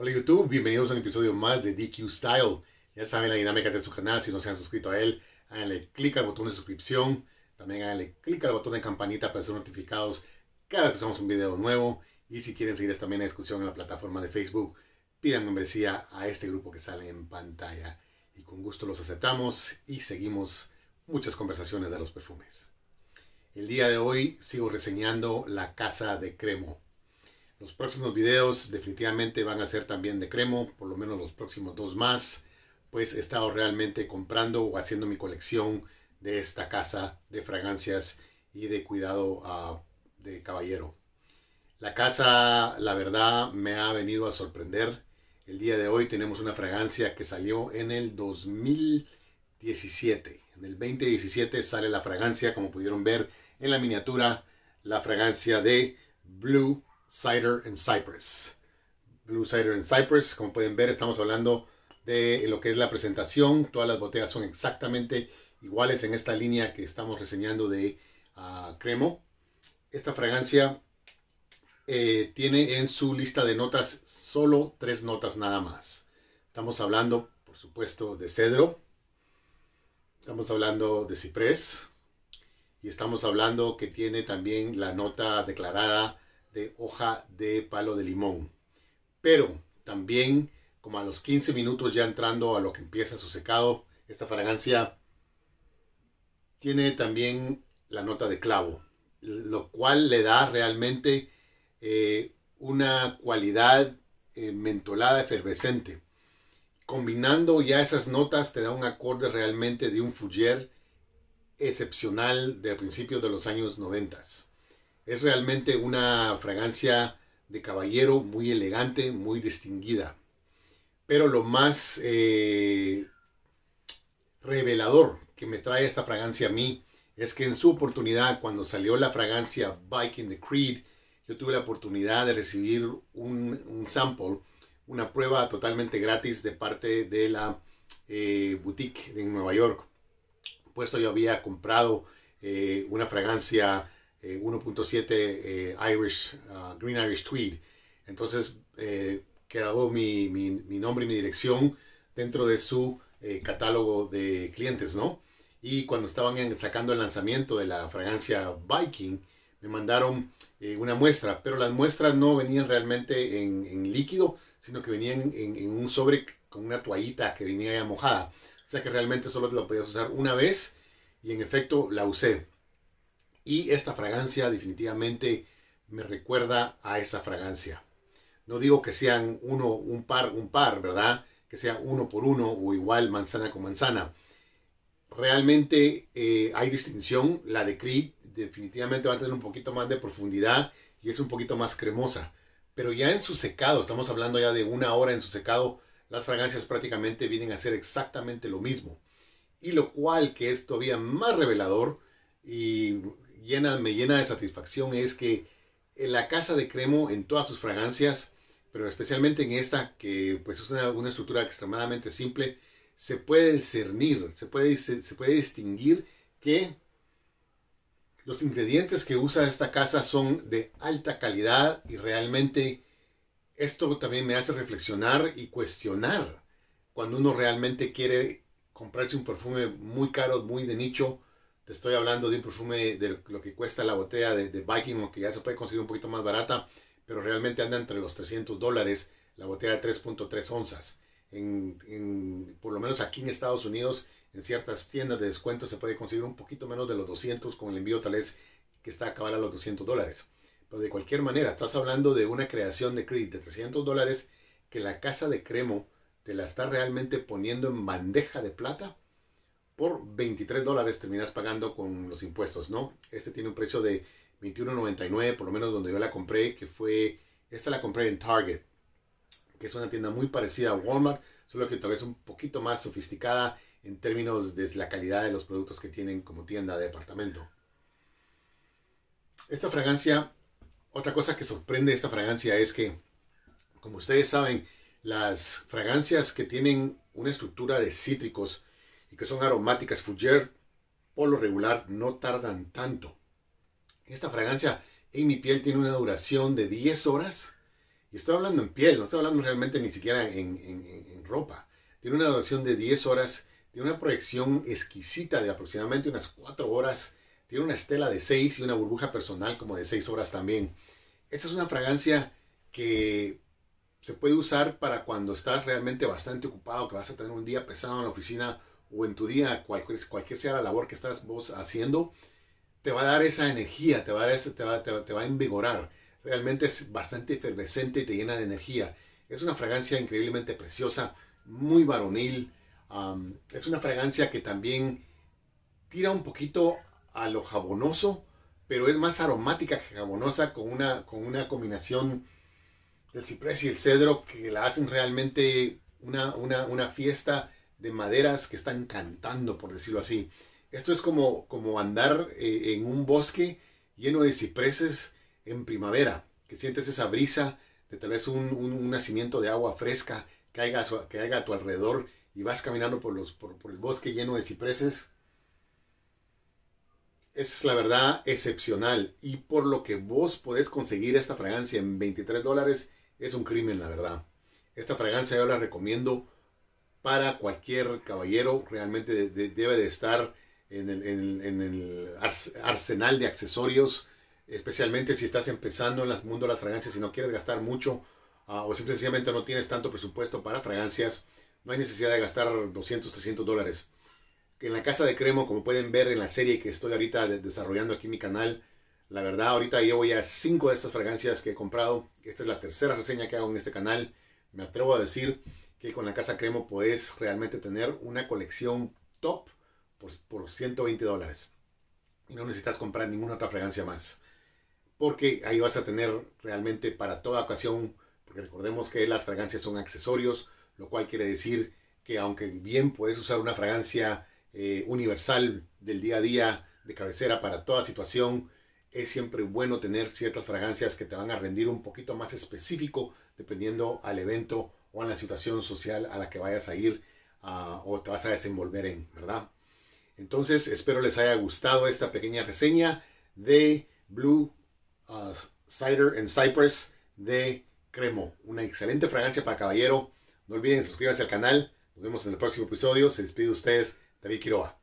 Hola YouTube, bienvenidos a un episodio más de DQ Style. Ya saben la dinámica de su canal, si no se han suscrito a él, háganle clic al botón de suscripción, también háganle clic al botón de campanita para ser notificados cada vez que usamos un video nuevo y si quieren seguir también la discusión en la plataforma de Facebook, pidan membresía a este grupo que sale en pantalla y con gusto los aceptamos y seguimos muchas conversaciones de los perfumes. El día de hoy sigo reseñando la casa de Cremo. Los próximos videos definitivamente van a ser también de cremo, por lo menos los próximos dos más, pues he estado realmente comprando o haciendo mi colección de esta casa de fragancias y de cuidado ah, de caballero. La casa, la verdad, me ha venido a sorprender. El día de hoy tenemos una fragancia que salió en el 2017. En el 2017 sale la fragancia, como pudieron ver en la miniatura, la fragancia de Blue Cider and Cypress. Blue Cider and Cypress, como pueden ver, estamos hablando de eh, lo que es la presentación. Todas las botellas son exactamente iguales en esta línea que estamos reseñando de ah, Cremo. Esta fragancia eh, tiene en su lista de notas solo tres notas nada más. Estamos hablando, por supuesto, de cedro. Estamos hablando de ciprés. Y estamos hablando que tiene también la nota declarada de hoja de palo de limón. Pero también, como a los 15 minutos ya entrando a lo que empieza su secado, esta fragancia tiene también la nota de clavo, lo cual le da realmente eh, una cualidad eh, mentolada efervescente. Combinando ya esas notas te da un acorde realmente de un fuller excepcional del principio de los años 90. Es realmente una fragancia de caballero muy elegante, muy distinguida. Pero lo más eh, revelador que me trae esta fragancia a mí es que en su oportunidad, cuando salió la fragancia Viking the Creed, yo tuve la oportunidad de recibir un, sample, una prueba totalmente gratis de parte de la eh, boutique en Nueva York. Puesto yo había comprado eh, una fragancia 1.7 eh, eh, Irish, ah, Green Irish Tweed. Entonces, eh, quedó mi, nombre y mi dirección dentro de su eh, catálogo de clientes, ¿no? Y cuando estaban sacando el lanzamiento de la fragancia Viking, me mandaron una muestra, pero las muestras no venían realmente en, líquido, sino que venían en, un sobre con una toallita que venía ya mojada. O sea que realmente solo te la podías usar una vez y en efecto la usé. Y esta fragancia definitivamente me recuerda a esa fragancia. No digo que sean uno, un par, un par, ¿verdad? Que sea uno por uno o igual manzana con manzana. Realmente eh, hay distinción. La de Creed definitivamente va a tener un poquito más de profundidad y es un poquito más cremosa. Pero ya en su secado, estamos hablando ya de una hora en su secado, las fragancias prácticamente vienen a ser exactamente lo mismo. Y lo cual que es todavía más revelador y me llena de satisfacción es que en la casa de Cremo, en todas sus fragancias, pero especialmente en esta, que pues es una, estructura extremadamente simple, se puede discernir, se puede, se puede distinguir que los ingredientes que usa esta casa son de alta calidad y realmente esto también me hace reflexionar y cuestionar cuando uno realmente quiere comprarse un perfume muy caro, muy de nicho, te estoy hablando de un perfume de lo que cuesta la botella de, Viking, aunque ya se puede conseguir un poquito más barata, pero realmente anda entre los 300 dólares la botella de 3.3 onzas. En, por lo menos aquí en Estados Unidos, en ciertas tiendas de descuento se puede conseguir un poquito menos de los 200 con el envío tal vez que está a a los 200 dólares. Pero de cualquier manera, estás hablando de una creación de crédito de 300 dólares que la casa de Cremo te la está realmente poniendo en bandeja de plata por 23 dólares terminas pagando con los impuestos, ¿no? Este tiene un precio de 21.99, por lo menos donde yo la compré, que fue, esta la compré en Target, que es una tienda muy parecida a Walmart, solo que tal vez un poquito más sofisticada en términos de la calidad de los productos que tienen como tienda de departamento. Esta fragancia, otra cosa que sorprende esta fragancia es que, como ustedes saben, las fragancias que tienen una estructura de cítricos y que son aromáticas Fougère, por lo regular no tardan tanto. Esta fragancia en mi piel tiene una duración de 10 horas. Y estoy hablando en piel, no estoy hablando realmente ni siquiera en, en ropa. Tiene una duración de 10 horas, tiene una proyección exquisita de aproximadamente unas 4 horas, tiene una estela de 6 y una burbuja personal como de 6 horas también. Esta es una fragancia que se puede usar para cuando estás realmente bastante ocupado, que vas a tener un día pesado en la oficina o en tu día, cualquier, cualquier sea la labor que estás vos haciendo, te va a dar esa energía, te va a, te, va, Realmente es bastante efervescente y te llena de energía. Es una fragancia increíblemente preciosa, muy varonil. es una fragancia que también tira un poquito a lo jabonoso, pero es más aromática que jabonosa con una, con una combinación del ciprés y el cedro que la hacen realmente una, una fiesta de maderas que están cantando, por decirlo así. Esto es como, como andar eh, en un bosque lleno de cipreses en primavera, que sientes esa brisa de tal vez un, nacimiento de agua fresca que que a tu alrededor y vas caminando por, los, por el bosque lleno de cipreses. Es la verdad excepcional y por lo que vos podés conseguir esta fragancia en 23 dólares es un crimen, la verdad. Esta fragancia yo la recomiendo para cualquier caballero, realmente debe de estar en el, arsenal de accesorios, especialmente si estás empezando en el mundo de las fragancias y no quieres gastar mucho ah, o simplemente no tienes tanto presupuesto para fragancias, no hay necesidad de gastar 200, 300 dólares. En la casa de Cremo, como pueden ver en la serie que estoy ahorita desarrollando aquí en mi canal, la verdad ahorita llevo ya cinco de estas fragancias que he comprado. Esta es la tercera reseña que hago en este canal, me atrevo a decir que con la Casa Cremo puedes realmente tener una colección top por, 120 dólares. Y no necesitas comprar ninguna otra fragancia más. Porque ahí vas a tener realmente para toda ocasión, porque recordemos que las fragancias son accesorios, lo cual quiere decir que aunque bien puedes usar una fragancia eh, universal del día a día, de cabecera para toda situación, es siempre bueno tener ciertas fragancias que te van a rendir un poquito más específico dependiendo al evento o en la situación social a la que vayas a ir ah, o te vas a desenvolver en, ¿verdad? Entonces, espero les haya gustado esta pequeña reseña de Blue ah, Cider and Cypress de Cremo. Una excelente fragancia para caballero. No olviden suscribirse al canal. Nos vemos en el próximo episodio. Se despide ustedes, David Quiroga.